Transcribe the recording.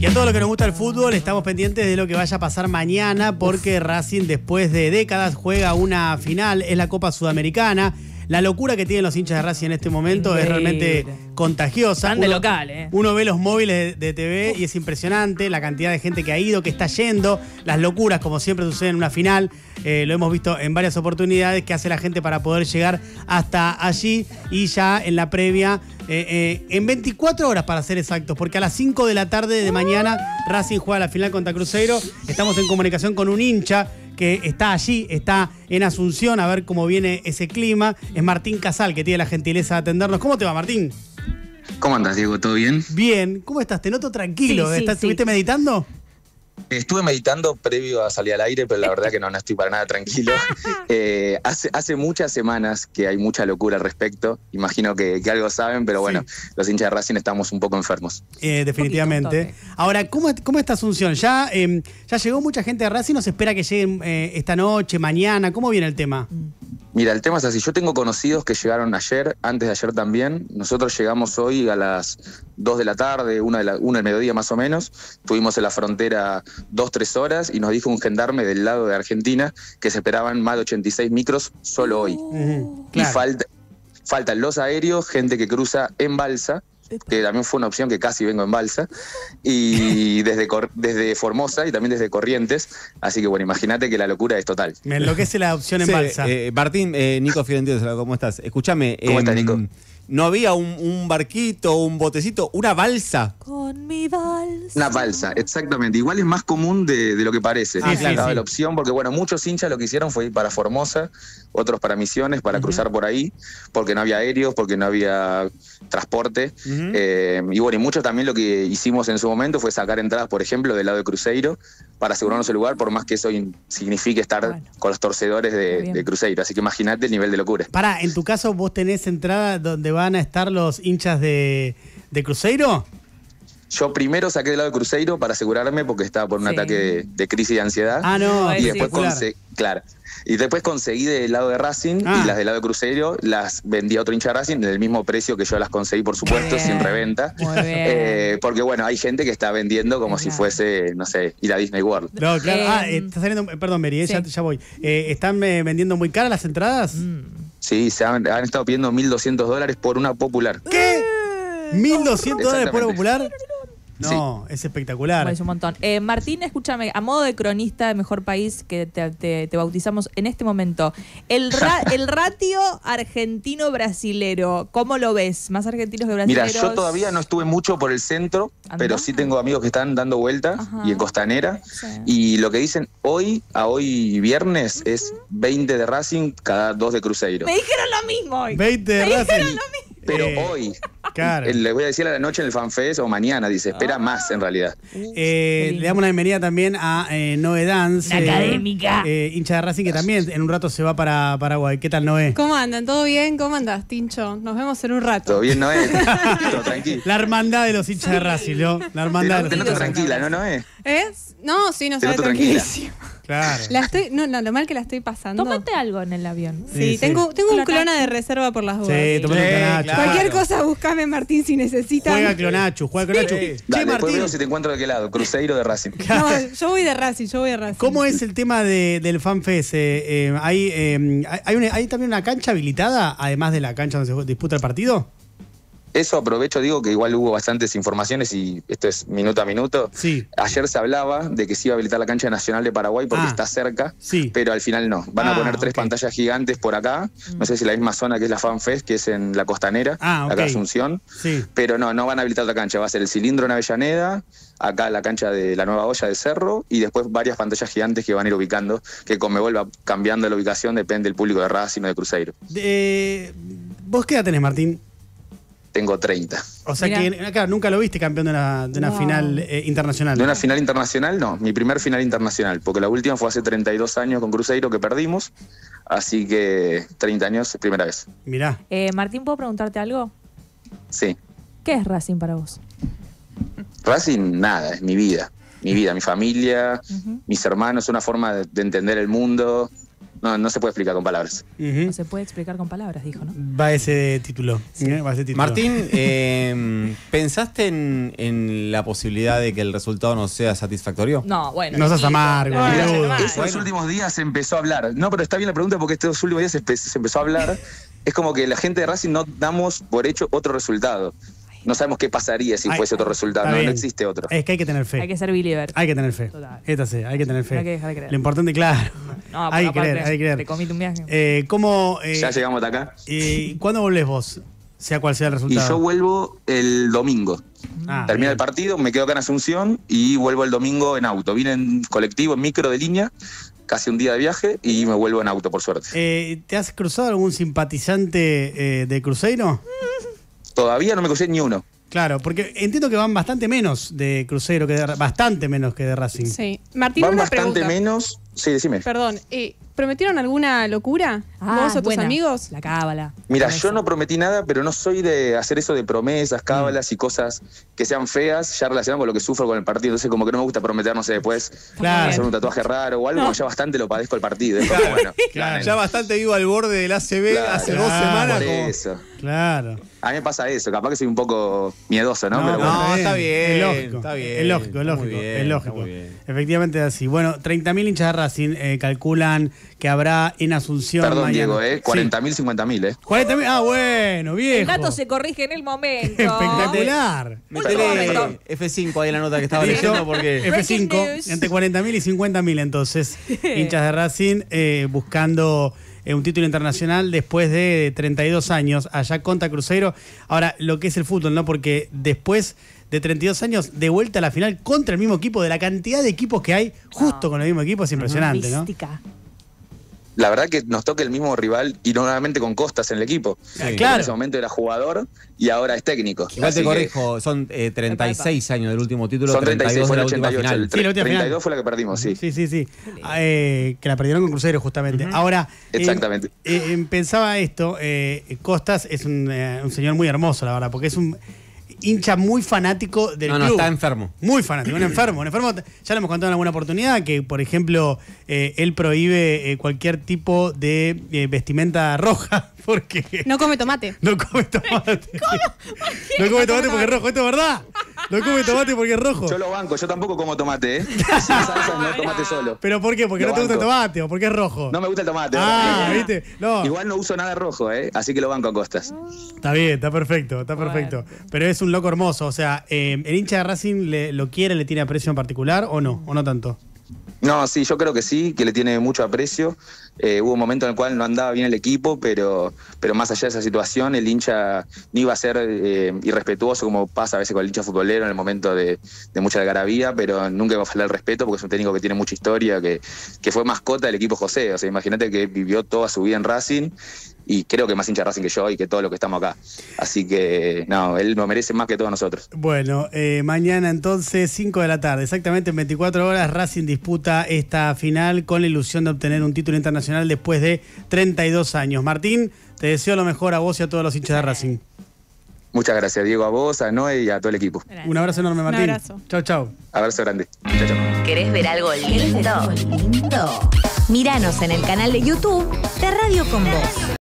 Y a todos los que nos gusta el fútbol, estamos pendientes de lo que vaya a pasar mañana, porque Racing, después de décadas, juega una final, en la Copa Sudamericana. La locura que tienen los hinchas de Racing en este momento es realmente contagiosa. de uno, local, eh. Uno ve los móviles de, TV y es impresionante la cantidad de gente que ha ido, que está yendo, las locuras, como siempre sucede en una final. Eh, lo hemos visto en varias oportunidades que hace la gente para poder llegar hasta allí y ya en la previa, eh, en 24 horas para ser exactos, porque a las 5 de la tarde de mañana Racing juega la final contra Cruzeiro. Estamos en comunicación con un hincha que está allí, está en Asunción, a ver cómo viene ese clima. Es Martín Casal, que tiene la gentileza de atendernos. ¿Cómo te va, Martín? ¿Cómo andas, Diego? ¿Todo bien? Bien. ¿Cómo estás? Te noto tranquilo. ¿Estuviste meditando? Estuve meditando previo a salir al aire, pero la verdad que no, no estoy para nada tranquilo. Eh, hace, hace muchas semanas que hay mucha locura al respecto. Imagino que, algo saben, pero bueno, los hinchas de Racing estamos un poco enfermos. Eh, definitivamente. Ahora, ¿cómo, ¿cómo está Asunción? ¿Ya, em, ¿Ya llegó mucha gente de Racing? ¿Nos espera que lleguen eh, esta noche, mañana? ¿Cómo viene el tema? Mm. Mira, el tema es así. Yo tengo conocidos que llegaron ayer, antes de ayer también. Nosotros llegamos hoy a las 2 de la tarde, 1 de una del mediodía más o menos. Estuvimos en la frontera 2, 3 horas y nos dijo un gendarme del lado de Argentina que se esperaban más de 86 micros solo hoy. Y falta, faltan los aéreos, gente que cruza en balsa que también fue una opción que casi vengo en balsa, y desde, desde Formosa y también desde Corrientes, así que bueno, imagínate que la locura es total. Me enloquece la opción en balsa. Eh, Martín, eh, Nico Fiorentino, ¿cómo estás? Escúchame. ¿Cómo estás, Nico? Em, no había un, barquito, un botecito, una balsa. Con mi balsa. Una balsa, exactamente. Igual es más común de, lo que parece. Ah, la opción, porque bueno, muchos hinchas lo que hicieron fue ir para Formosa otros para misiones, para cruzar por ahí, porque no había aéreos, porque no había transporte. Eh, y bueno, y muchos también lo que hicimos en su momento fue sacar entradas, por ejemplo, del lado de Cruzeiro, para asegurarnos el lugar, por más que eso signifique estar con los torcedores de, de Cruzeiro. Así que imagínate el nivel de locura. Para, en tu caso, vos tenés entrada donde van a estar los hinchas de, de Cruzeiro. Yo primero saqué del lado de Cruzeiro para asegurarme porque estaba por un ataque de, crisis de ansiedad. Ah, no, Y después conseguí claro. Y después conseguí del lado de Racing y ah. las del lado de Crucero las vendí a otro hincha Racing del mismo precio que yo las conseguí, por supuesto, sin reventa. Eh, porque bueno, hay gente que está vendiendo como si fuese, no sé, y la Disney World. No, claro. ah, em, está saliendo, perdón, Mary, eh, ya, voy. Eh, ¿Están vendiendo muy caras las entradas? Mm. Sí, se han, estado pidiendo 1.200 dólares por una popular. ¿Qué? ¿1.200 dólares por una popular? No, es espectacular. es un montón. Eh, Martín, escúchame, a modo de cronista de Mejor País que te, bautizamos en este momento, el, el ratio argentino-brasilero, ¿cómo lo ves? ¿Más argentinos que brasileños? Mira, yo todavía no estuve mucho por el centro, pero sí tengo amigos que están dando vueltas y en Costanera. Y lo que dicen hoy, a hoy viernes, es 20 de Racing, cada dos de Cruzeiro. Me dijeron lo mismo hoy. 20 de Me Dijeron lo mismo. Pero eh, hoy, les Le voy a decir a la noche en el FanFest o mañana, dice. Espera ah. más, en realidad. Eh, le damos la bienvenida también a eh, Noé Dance. Eh, académica. hincha de Racing, que también en un rato se va para Paraguay. ¿Qué tal, Noé? ¿Cómo andan? ¿Todo bien? ¿Cómo andas, Tincho? Nos vemos en un rato. Todo bien, Noé. tranquilo. La hermandad de los hinchas de Racing, ¿no? La hermandad de los tranquila, ¿no, Noé? ¿Es? No, sí, no tranquilísimo. La estoy, no, no, lo mal que la estoy pasando. Tómate algo en el avión. Sí, tengo, tengo un clona de reserva por las horas Sí, un clonacho. Cualquier cosa, buscame Martín si necesitas. Juega clonacho, juega clonacho. ¿Qué Martín. si te encuentro de qué lado, cruceiro de Racing. No, yo voy de Racing, yo voy de Racing. ¿Cómo es el tema de, del fanfes eh, eh, hay, eh, hay, ¿Hay también una cancha habilitada, además de la cancha donde se disputa el partido? eso aprovecho, digo que igual hubo bastantes informaciones y esto es minuto a minuto. Ayer se hablaba de que se iba a habilitar la cancha nacional de Paraguay porque ah. está cerca, pero al final no. Van a ah, poner tres pantallas gigantes por acá, no sé si la misma zona que es la FanFest, que es en la costanera, ah, Asunción, pero no, no van a habilitar la cancha, va a ser el cilindro en Avellaneda, acá la cancha de la nueva olla de Cerro y después varias pantallas gigantes que van a ir ubicando, que me vuelva cambiando la ubicación, depende del público de Racing no de Cruzeiro. ¿Vos qué tenés, Martín? tengo 30. O sea que nunca lo viste campeón de una, de una final eh, internacional. De una final internacional, no. Mi primer final internacional, porque la última fue hace 32 años con Cruzeiro que perdimos. Así que 30 años primera vez. Mirá. Eh, Martín, ¿puedo preguntarte algo? Sí. ¿Qué es Racing para vos? Racing, nada, es mi vida. Mi vida, mi familia, mis hermanos, una forma de entender el mundo, no, no se puede explicar con palabras. No se puede explicar con palabras, dijo, ¿no? Va ese título. Eh, Martín, em, ¿pensaste en, la posibilidad de que el resultado no sea satisfactorio? No, bueno. No seas amargo. No, Estos últimos días se empezó a hablar. No, pero está bien la pregunta porque estos últimos días se empezó a hablar. es como que la gente de Racing no damos por hecho otro resultado. No sabemos qué pasaría si fuese otro resultado. No, existe otro. Es que hay que tener fe. Hay que ser believer. Hay que tener fe. sí, hay que tener fe. hay que dejar de creer. Lo importante, claro. No, hay que creer, hay que creer. Te un viaje. Eh, eh, ya llegamos hasta acá. y ¿Cuándo volvés vos? Sea cual sea el resultado. Y yo vuelvo el domingo. Ah, Termina el partido, me quedo acá en Asunción y vuelvo el domingo en auto. Vine en colectivo, en micro de línea, casi un día de viaje y me vuelvo en auto, por suerte. Eh, ¿Te has cruzado algún simpatizante de Cruzeiro? Todavía no me crucé ni uno. Claro, porque entiendo que van bastante menos de crucero, que bastante menos que de Racing. Sí. Martín, van bastante menos. Sí, decime. Perdón, eh, ¿prometieron alguna locura? Ah, ¿Vos a tus amigos? La cábala. Mira, yo no prometí nada, pero no soy de hacer eso de promesas, cábalas mm. y cosas que sean feas, ya relacionadas con lo que sufro con el partido. Entonces, como que no me gusta prometer, no sé, después hacer un tatuaje raro o algo, ya bastante lo padezco el partido. Ya bastante vivo al borde del ACB hace dos semanas. Claro. A mí me pasa eso, capaz que soy un poco miedoso, ¿no? No, pero bueno. está bien. Está bien. Es lógico, es lógico. Efectivamente es así. Bueno, 30.000 hinchas de eh, calculan que habrá en Asunción. Diego, ¿eh? 40 mil, ¿eh? 40 ah, bueno, bien. El dato se corrige en el momento. Espectacular. F5 ahí la nota que estaba leyendo porque... F5, entre 40.000 y 50.000 entonces, hinchas de Racing eh, buscando eh, un título internacional después de 32 años, allá contra Cruzeiro. Ahora, lo que es el fútbol, ¿no? Porque después de 32 años, de vuelta a la final contra el mismo equipo, de la cantidad de equipos que hay, justo con el mismo equipo, es impresionante, ¿no? la verdad que nos toca el mismo rival y normalmente con Costas en el equipo. claro. En ese momento era jugador y ahora es técnico. Igual te corrijo, son 36 eh, años del último título. Son 36, 32 fue la 88, final. El sí, 32 fue la que perdimos, sí. Sí, sí, sí. Ah, eh, que la perdieron con Crucero justamente. Ahora. Exactamente. Eh, em, pensaba esto, Costas es un señor muy hermoso, la verdad, porque es un hincha muy fanático del no, club. No, está enfermo. Muy fanático, un enfermo. Un enfermo, ya lo hemos contado en alguna oportunidad, que por ejemplo, eh, él prohíbe eh, cualquier tipo de eh, vestimenta roja porque... No come tomate. No come tomate. ¿Cómo? No come tomate porque es rojo, esto es verdad. No come ah. tomate porque es rojo. Yo lo banco, yo tampoco como tomate, ¿eh? Sí, salsa no tomate solo. ¿Pero por qué? ¿Porque no te gusta el tomate o porque es rojo? No me gusta el tomate. Ah, ¿viste? Igual no uso nada rojo, ¿eh? Así que lo banco a costas. Está bien, está perfecto, está perfecto. Pero es un loco hermoso. O sea, eh, ¿el hincha de Racing le, lo quiere, le tiene aprecio en particular o no? ¿O no tanto? No, sí, yo creo que sí, que le tiene mucho aprecio. Eh, hubo un momento en el cual no andaba bien el equipo, pero, pero más allá de esa situación, el hincha ni iba a ser eh, irrespetuoso, como pasa a veces con el hincha futbolero en el momento de, mucha algarabía, pero nunca iba a faltar el respeto porque es un técnico que tiene mucha historia, que, que fue mascota del equipo José. O sea, imagínate que vivió toda su vida en Racing y creo que más hincha Racing que yo y que todos los que estamos acá. Así que, no, él nos merece más que todos nosotros. Bueno, eh, mañana entonces, 5 de la tarde, exactamente en 24 horas, Racing disputa esta final con la ilusión de obtener un título internacional después de 32 años. Martín, te deseo lo mejor a vos y a todos los hinchas de Racing. Muchas gracias, Diego, a vos, a Noé y a todo el equipo. Un abrazo enorme, Martín. Un abrazo. Chau, chau. Abrazo grande. Chau, chau. ¿Querés ver algo lindo? lindo? Miranos en el canal de YouTube de Radio Con Voz.